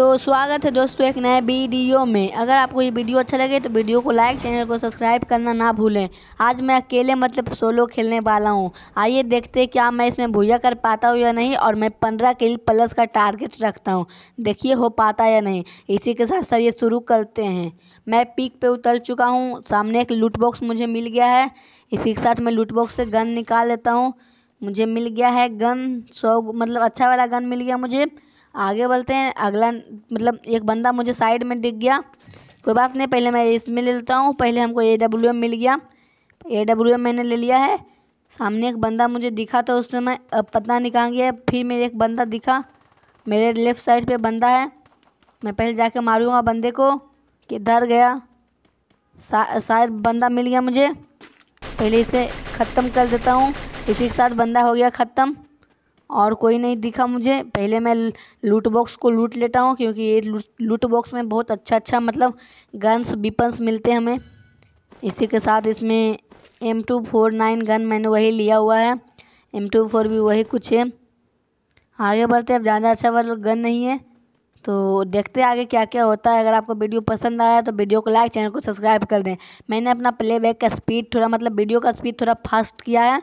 तो स्वागत है दोस्तों एक नए वीडियो में अगर आपको ये वीडियो अच्छा लगे तो वीडियो को लाइक चैनल को सब्सक्राइब करना ना भूलें आज मैं अकेले मतलब सोलो खेलने वाला हूँ आइए देखते क्या मैं इसमें भूया कर पाता हूँ या नहीं और मैं पंद्रह किल प्लस का टारगेट रखता हूँ देखिए हो पाता या नहीं इसी के साथ सर ये शुरू करते हैं मैं पीक पर उतर चुका हूँ सामने एक लूटबॉक्स मुझे मिल गया है इसी के साथ मैं लूटबॉक्स से गन निकाल लेता हूँ मुझे मिल गया है गन सौ मतलब अच्छा वाला गन मिल गया मुझे आगे बोलते हैं अगला मतलब एक बंदा मुझे साइड में दिख गया कोई बात नहीं पहले मैं इसमें ले लेता हूँ पहले हमको ए डब्ल्यू एम मिल गया ए डब्ल्यू एम मैंने ले लिया है सामने एक बंदा मुझे दिखा तो उसने मैं पता नहीं कहाँ गया फिर मेरे एक बंदा दिखा मेरे लेफ़्ट साइड पे बंदा है मैं पहले जाके मारूंगा बंदे को कि धर गया शायद बंदा मिल गया मुझे पहले इसे ख़त्म कर देता हूँ इसी के साथ बंदा हो गया ख़त्म और कोई नहीं दिखा मुझे पहले मैं लूट बॉक्स को लूट लेता हूँ क्योंकि ये लूट बॉक्स में बहुत अच्छा अच्छा मतलब गन्स बीपन्स मिलते हैं हमें इसी के साथ इसमें M two four nine gun मैंने वही लिया हुआ है एम टू फोर भी वही कुछ है आगे बढ़ते अब ज़्यादा अच्छा वाला गन नहीं है तो देखते आगे क्या क्या होता है अगर आपको वीडियो पसंद आया तो वीडियो को लाइक चैनल को सब्सक्राइब कर दें मैंने अपना प्लेबैक का स्पीड थोड़ा मतलब वीडियो का स्पीड थोड़ा फास्ट किया है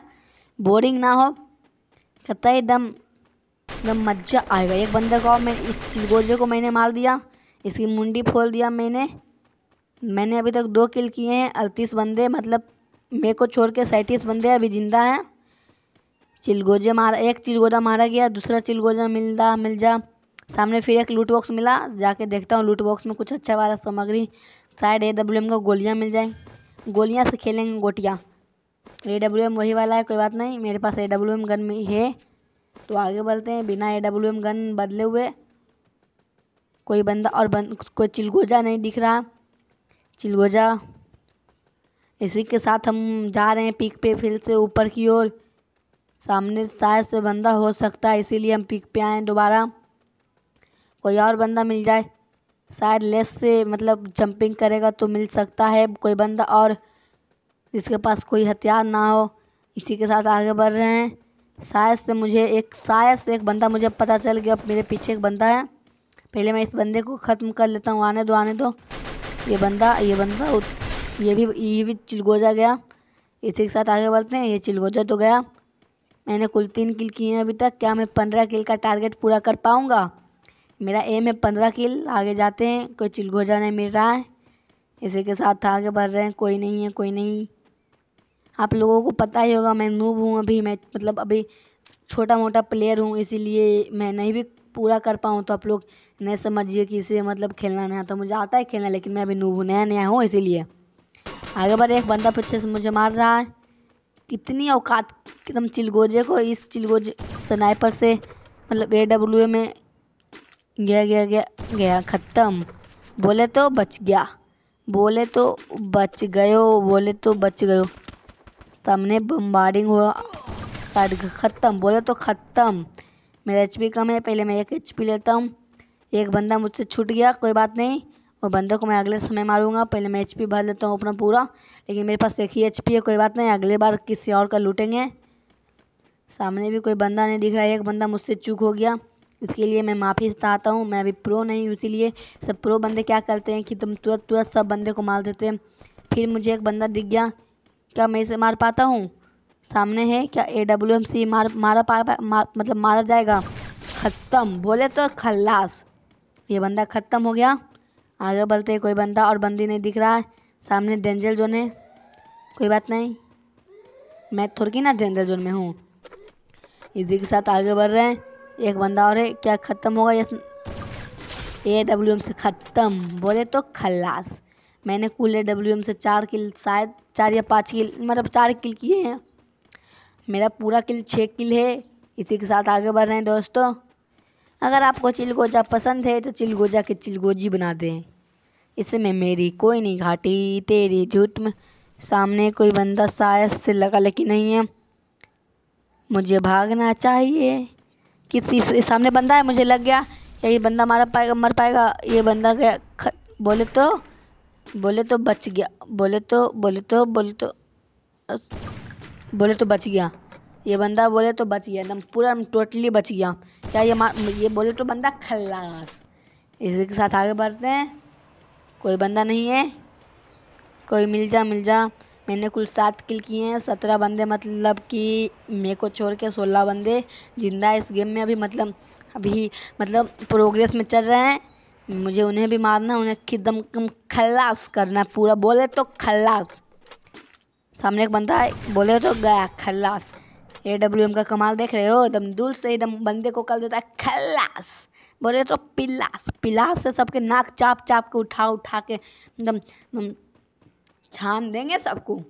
बोरिंग ना हो कहता है एकदम एकदम मजा आएगा एक बंदे को मैं इस गोजे को मैंने मार दिया इसकी मुंडी फोल दिया मैंने मैंने अभी तक दो किल किए हैं अड़तीस बंदे मतलब मेरे को छोड़ के सैंतीस बंदे अभी ज़िंदा हैं चिलगोजे मारा एक चिलगोजा मारा गया दूसरा चिलगोजा मिलता मिल जा सामने फिर एक लूट बॉक्स मिला जाके देखता हूँ लूट बॉक्स में कुछ अच्छा वाला सामग्री शायद ए डब्ल्यू एम का गोलियाँ मिल जाए गोलियाँ से खेलेंगे गोटियाँ ए डब्ल्यू एम वही वाला है कोई बात नहीं मेरे पास ए डब्ल्यू एम गन में है तो आगे बढ़ते हैं बिना ए डब्ल्यू एम गन बदले हुए कोई बंदा और बन, कोई चिलगोजा नहीं दिख रहा चिलगोजा इसी के साथ हम जा रहे हैं पिक पे फिर से ऊपर की ओर सामने शायद से बंदा हो सकता है इसीलिए हम पिक पे आए दोबारा कोई और बंदा मिल जाए शायद लेस से मतलब जंपिंग करेगा तो मिल सकता है कोई बंदा और जिसके पास कोई हथियार ना हो इसी के साथ आगे बढ़ रहे हैं शायद से मुझे एक शायद से एक बंदा मुझे पता चल गया मेरे पीछे एक बंदा है पहले मैं इस बंदे को ख़त्म कर लेता हूँ आने दो आने दो ये बंदा ये बंदा ये भी ये भी चिलगोजा गया इसी के साथ आगे बढ़ते हैं ये चिलगोजा तो गया मैंने कुल तीन किल किए हैं अभी तक क्या मैं पंद्रह किल का टारगेट पूरा कर पाऊँगा मेरा एम है पंद्रह किल आगे जाते हैं कोई चिलगोजा नहीं मिल रहा है इसी के साथ आगे बढ़ रहे हैं कोई नहीं है कोई नहीं आप लोगों को पता ही होगा मैं नूब हूँ अभी मैं मतलब अभी छोटा मोटा प्लेयर हूँ इसीलिए मैं नहीं भी पूरा कर पाऊँ तो आप लोग नहीं समझिए कि इसे मतलब खेलना नहीं आता तो मुझे आता है खेलना लेकिन मैं अभी नूब हूँ नया नया हूँ इसीलिए आगे बार एक बंदा पीछे से मुझे मार रहा है कितनी औकात एकदम चिलगोजे को इस चिलगोजे स्नाइपर से मतलब ए डब्ल्यू ए में गया गया गया गया ख़त्म बोले तो बच गया बोले तो बच गयो बोले तो बच गयो सामने बम्बारिंग हुआ ख़त्म बोले तो ख़त्म मेरा एच कम है पहले मैं एक एच लेता हूँ एक बंदा मुझसे छूट गया कोई बात नहीं वो बंदे को मैं अगले समय मारूंगा पहले मैं एच भर लेता हूँ अपना पूरा लेकिन मेरे पास एक ही एच है कोई बात नहीं अगले बार किसी और का लूटेंगे सामने भी कोई बंदा नहीं दिख रहा है एक बंदा मुझसे चूक हो गया इसके लिए मैं माफ़ी चाहता हूँ मैं अभी प्रो नहीं हूँ इसीलिए सब प्रो बंदे क्या करते हैं कि तुम तुरंत तुरंत सब बंदे को मार देते हैं फिर मुझे एक बंदा दिख गया क्या मैं इसे मार पाता हूँ सामने है क्या ए डब्ल्यू एम सी मार मारा पा, पा मार, मतलब मारा जाएगा ख़त्म बोले तो खल्लास ये बंदा ख़त्म हो गया आगे बढ़ते कोई बंदा और बंदी नहीं दिख रहा है सामने डेंजर जोन है कोई बात नहीं मैं थोड़ी ना डेंजर जोन में हूँ इसी के साथ आगे बढ़ रहे हैं एक बंदा और है क्या ख़त्म होगा ये ए डब्ल्यू एम से ख़त्म बोले तो खल्लास मैंने कुल ए डब्ल्यू एम से चार किल शायद चार या पाँच किल मतलब चार किल किए हैं मेरा पूरा किल छः किल है इसी के साथ आगे बढ़ रहे हैं दोस्तों अगर आपको चिलगोजा पसंद है तो चिलगोजा की चिलगोजी बना दें इसमें मेरी कोई नहीं घाटी तेरी झूठ में सामने कोई बंदा शायद से लगा लेकिन नहीं है मुझे भागना चाहिए किसी से सामने बंदा है मुझे लग गया क्या ये बंदा मारा पाएगा मर पाएगा ये बंदा गया बोले तो बोले तो बच गया बोले तो बोले तो बोले तो बोले तो बच गया ये बंदा बोले तो बच गया एकदम पूरा टोटली बच गया क्या ये मार ये बोले तो बंदा खल्लास इसी के साथ आगे बढ़ते हैं कोई बंदा नहीं है कोई मिल जा मिल जा मैंने कुल सात किल किए हैं सत्रह बंदे मतलब कि मेरे को छोड़ के सोलह बंदे जिंदा इस गेम में अभी मतलब अभी मतलब प्रोग्रेस में चल रहे हैं मुझे उन्हें भी मारना उन्हें एकदम खल्लास करना पूरा बोले तो खल्लास सामने एक बंदा है बोले तो गया खल्लास ए डब्ल्यू एम का कमाल देख रहे हो एकदम दूर से एकदम बंदे को कर देता है खल्लास बोले तो पिलास पिलास से सबके नाक चाप चाप के उठा उठा के एकदम छान देंगे सबको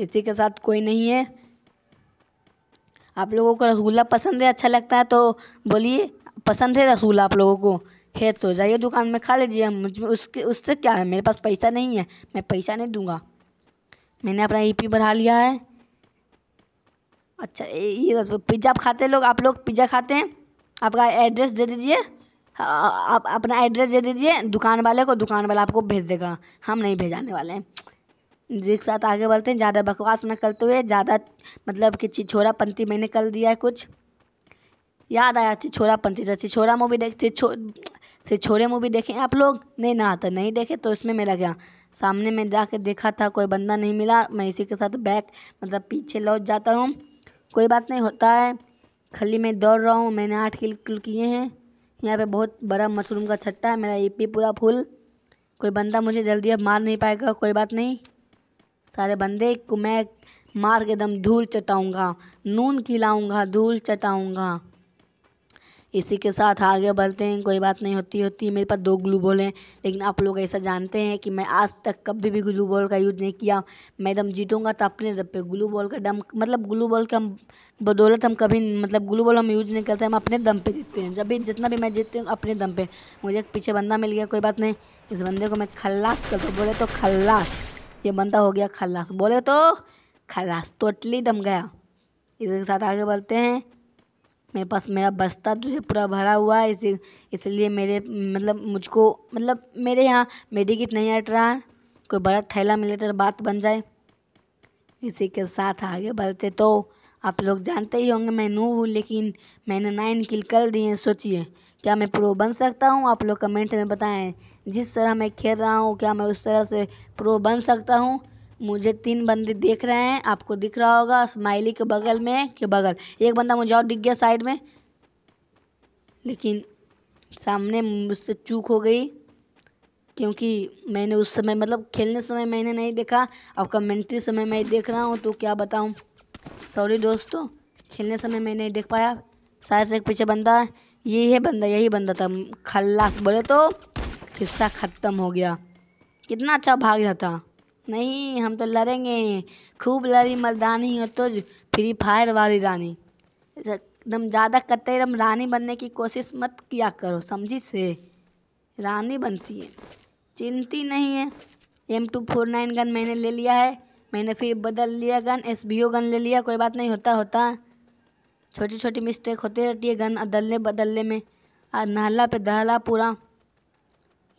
इसी के साथ कोई नहीं है आप लोगों को रसगुल्ला पसंद है अच्छा लगता है तो बोलिए पसंद है रसूल आप लोगों को है तो जाइए दुकान में खा लीजिए मुझ में उसके उससे क्या है मेरे पास पैसा नहीं है मैं पैसा नहीं दूंगा मैंने अपना ई e पी बढ़ा लिया है अच्छा ये पिज़्ज़ा आप खाते लोग आप लोग पिज़्ज़ा खाते हैं आपका एड्रेस दे दीजिए आप अपना एड्रेस दे दीजिए दुकान वाले को दुकान वाला आपको भेज देगा हम नहीं भेजाने वाले हैं एक साथ आगे बढ़ते हैं ज़्यादा बकवास न करते हुए ज़्यादा मतलब कि छिछोरापंथी मैंने कर दिया है कुछ याद आया पंथी से छिछोरा मूवी देखते छो छिछोरे मूवी देखें आप लोग नहीं ना आता तो नहीं देखे तो इसमें मेरा गया सामने में जाके देखा था कोई बंदा नहीं मिला मैं इसी के साथ बैक मतलब पीछे लौट जाता हूँ कोई बात नहीं होता है खाली मैं दौड़ रहा हूँ मैंने आठ किल किल किए हैं यहाँ पे बहुत बड़ा मशरूम का छट्टा है मेरा पी पूरा फुल कोई बंदा मुझे जल्दी अब मार नहीं पाएगा कोई बात नहीं सारे बंदे को मैं मार के दम धूल चटाऊँगा नून खिलाऊँगा धूल चटाऊँगा इसी के साथ आगे बढ़ते हैं कोई बात नहीं होती होती मेरे पास दो ग्लू बॉल हैं लेकिन आप लोग ऐसा जानते हैं कि मैं आज तक कभी भी ग्लू बॉल का यूज़ नहीं किया मैं दम जीतूँगा तो अपने दम पे ग्लू बॉल का दम मतलब ग्लू बॉल का हम बदौलत हम कभी मतलब ग्लू बॉल हम यूज़ नहीं करते हम अपने दम पर जीतते हैं जब भी जितना भी मैं जीतती हूँ अपने दम पे मुझे पीछे बंदा मिल गया कोई बात नहीं इस बंदे को मैं खल्लास करता बोले तो खल्लास ये बंदा हो गया खल्लास बोले तो खल्लास टोटली दम गया इसके साथ आगे बढ़ते हैं मेरे पास मेरा बस्ता जो है पूरा भरा हुआ है इसी इसलिए मेरे मतलब मुझको मतलब मेरे यहाँ मेडिकिट नहीं हट रहा है कोई बड़ा थैला मिले तो बात बन जाए इसी के साथ आगे बढ़ते तो आप लोग जानते ही होंगे मैं नू हूँ लेकिन मैंने नाइन किल कर दिए सोचिए क्या मैं प्रो बन सकता हूँ आप लोग कमेंट में बताएं जिस तरह मैं खेल रहा हूँ क्या मैं उस तरह से प्रो बन सकता हूँ मुझे तीन बंदे देख रहे हैं आपको दिख रहा होगा स्माइली के बगल में के बगल एक बंदा मुझे और दिख गया साइड में लेकिन सामने मुझसे चूक हो गई क्योंकि मैंने उस समय मतलब खेलने समय मैंने नहीं देखा अब कमेंट्री समय मैं देख रहा हूँ तो क्या बताऊँ सॉरी दोस्तों खेलने समय मैं नहीं देख पाया शायद से एक पीछे बंदा यही है बंदा यही बंदा था खल्लास बोले तो किस्सा ख़त्म हो गया कितना अच्छा भाग रहा था नहीं हम तो लड़ेंगे खूब लड़ी मर्दानी हो तो फ्री फायर वाली रानी एकदम ज़्यादा कतई हम रानी बनने की कोशिश मत किया करो समझी से रानी बनती है चिंती नहीं है M two four nine gun मैंने ले लिया है मैंने फिर बदल लिया gun S B O gun ले लिया कोई बात नहीं होता होता छोटी छोटी मिस्टेक होती रहती है गन अदलने बदलने में और नहला पे दहला पूरा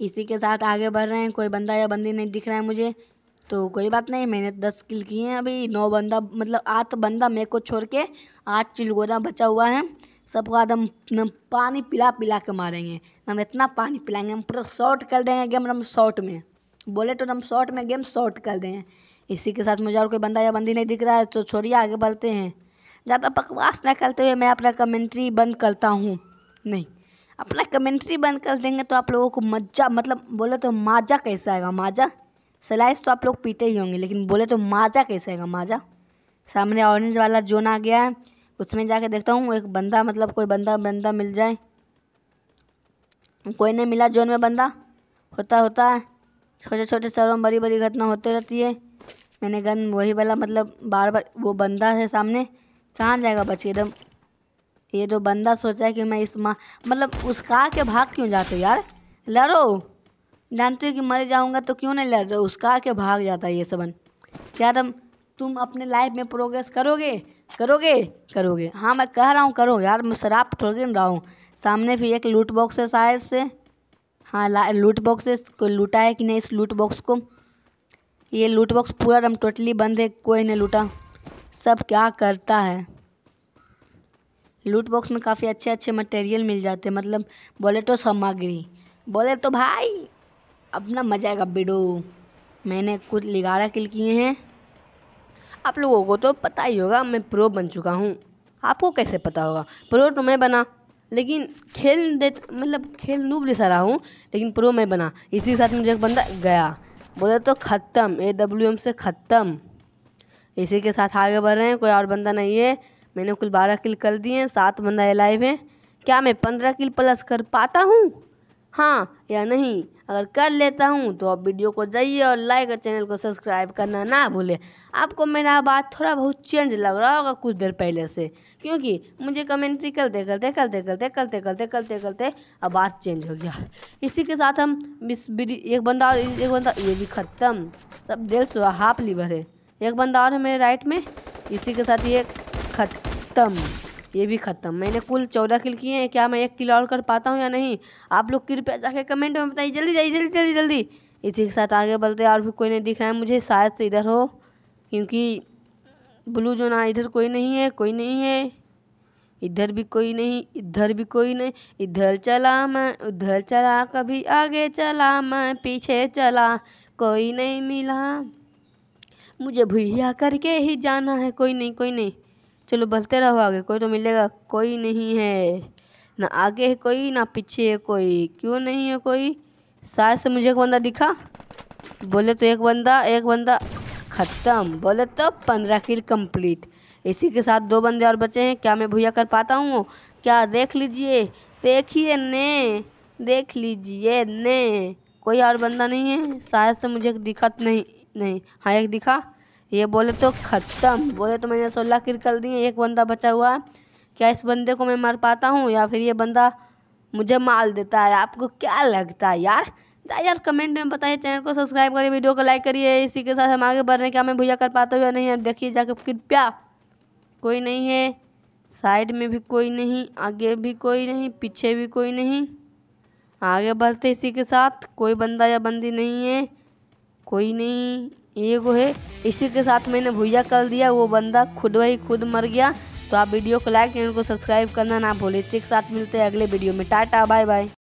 इसी के साथ आगे बढ़ रहे हैं कोई बंदा या बंदी नहीं दिख रहा है मुझे तो कोई बात नहीं मैंने दस किल किए हैं अभी नौ बंदा मतलब आठ बंदा मेरे को छोड़ के आठ चिलगोदा बचा हुआ है सबको आदम पानी पिला पिला के मारेंगे हम इतना पानी पिलाएंगे हम पूरा शॉर्ट कर देंगे गेम हम शॉर्ट में बोले तो हम शॉर्ट में गेम शॉर्ट कर देंगे इसी के साथ मुझे और कोई बंदा या बंदी नहीं दिख रहा है तो छोड़िए आगे बढ़ते हैं ज़्यादा बकवास ना करते हुए मैं अपना कमेंट्री बंद करता हूँ नहीं अपना कमेंट्री बंद कर देंगे तो आप लोगों को मज़ा मतलब बोले तो माजा कैसा आएगा माजा स्लाइस तो आप लोग पीते ही होंगे लेकिन बोले तो माजा कैसे है माजा सामने ऑरेंज वाला जोन आ गया है उसमें जाके देखता हूँ एक बंदा मतलब कोई बंदा बंदा मिल जाए कोई नहीं मिला जोन में बंदा होता होता है छोटे छोटे शहरों में बड़ी बड़ी घटना होती रहती है मैंने गन वही वाला मतलब बार बार वो बंदा है सामने कहाँ जाएगा बच्चे एकदम ये जो तो बंदा सोचा है कि मैं इस माँ मतलब उसका के भाग क्यों जाते यार लड़ो जानते हो कि मर जाऊँगा तो क्यों नहीं लड़ रहे उसका के भाग जाता है ये सबन क्या तुम तुम अपने लाइफ में प्रोग्रेस करोगे करोगे करोगे हाँ मैं कह रहा हूँ करोगे यार मैं शराब ठोकिन रहा हूँ सामने भी एक लूट बॉक्स है शायद से हाँ लूट बॉक्स है कोई लूटा है कि नहीं इस लूट बॉक्स को ये लूट बॉक्स पूरा दम टोटली बंद है कोई नहीं लूटा सब क्या करता है लूट बॉक्स में काफ़ी अच्छे अच्छे मटेरियल मिल जाते हैं मतलब बोले तो सामग्री बोले तो भाई अपना मजा आएगा बिडो मैंने कुछ ग्यारह किल किए हैं आप लोगों को तो पता ही होगा मैं प्रो बन चुका हूँ आपको कैसे पता होगा प्रो तो मैं बना लेकिन खेल दे मतलब खेल नूब जैसा रहा हूँ लेकिन प्रो मैं बना इसी के साथ मुझे एक बंदा गया बोले तो ख़त्म ए डब्ल्यू एम से ख़त्म इसी के साथ आगे बढ़ रहे हैं कोई और बंदा नहीं है मैंने कुल बारह किल कर दिए हैं सात बंदा लाइव है क्या मैं पंद्रह किल प्लस कर पाता हूँ हाँ या नहीं अगर कर लेता हूँ तो आप वीडियो को जाइए और लाइक और चैनल को सब्सक्राइब करना ना भूलें आपको मेरा बात थोड़ा बहुत चेंज लग रहा होगा कुछ देर पहले से क्योंकि मुझे कमेंट्री करते करते करते करते करते करते करते करते अब बात चेंज हो गया इसी के साथ हम इस एक बंदा और एक बंदा ये भी ख़त्म सब दिल सौ हाफ लिवर है एक बंदा और है मेरे राइट में इसी के साथ ये ख़त्म ये भी ख़त्म मैंने कुल चौदह किल किए हैं क्या मैं एक किल और कर पाता हूँ या नहीं आप लोग कृपया जाके कमेंट में बताइए जल्दी जाइए जल्दी जल्दी जल्दी इसी के साथ आगे बढ़ते और भी कोई नहीं दिख रहा है मुझे शायद से इधर हो क्योंकि ब्लू जो ना इधर कोई नहीं है कोई नहीं है इधर भी कोई नहीं इधर भी कोई नहीं इधर चला मैं उधर चला कभी आगे चला मैं पीछे चला कोई नहीं मिला मुझे भैया करके ही जाना है कोई नहीं कोई नहीं चलो बलते रहो आगे कोई तो मिलेगा कोई नहीं है ना आगे है कोई ना पीछे है कोई क्यों नहीं है कोई शायद से मुझे एक बंदा दिखा बोले तो एक बंदा एक बंदा ख़त्म बोले तो पंद्रह किल कंप्लीट इसी के साथ दो बंदे और बचे हैं क्या मैं भूया कर पाता हूँ क्या देख लीजिए देखिए ने देख लीजिए ने कोई और बंदा नहीं है शायद से मुझे दिखत नहीं नहीं हाँ एक दिखा ये बोले तो ख़त्म बोले तो मैंने सोलह किल कर दिए एक बंदा बचा हुआ क्या इस बंदे को मैं मार पाता हूँ या फिर ये बंदा मुझे मार देता है आपको क्या लगता है यार यार कमेंट में बताइए चैनल को सब्सक्राइब करिए वीडियो को लाइक करिए इसी के साथ हम आगे बढ़ रहे हैं क्या मैं भैया कर पाता हूँ या नहीं अब देखिए जाके कृपया कोई नहीं है साइड में भी कोई नहीं आगे भी कोई नहीं पीछे भी कोई नहीं आगे बढ़ते इसी के साथ कोई बंदा या बंदी नहीं है कोई नहीं ये गो है इसी के साथ मैंने भुया कर दिया वो बंदा खुद वही खुद मर गया तो आप वीडियो को लाइक चैनल को सब्सक्राइब करना ना भूलें इसी के साथ मिलते हैं अगले वीडियो में टाटा बाय बाय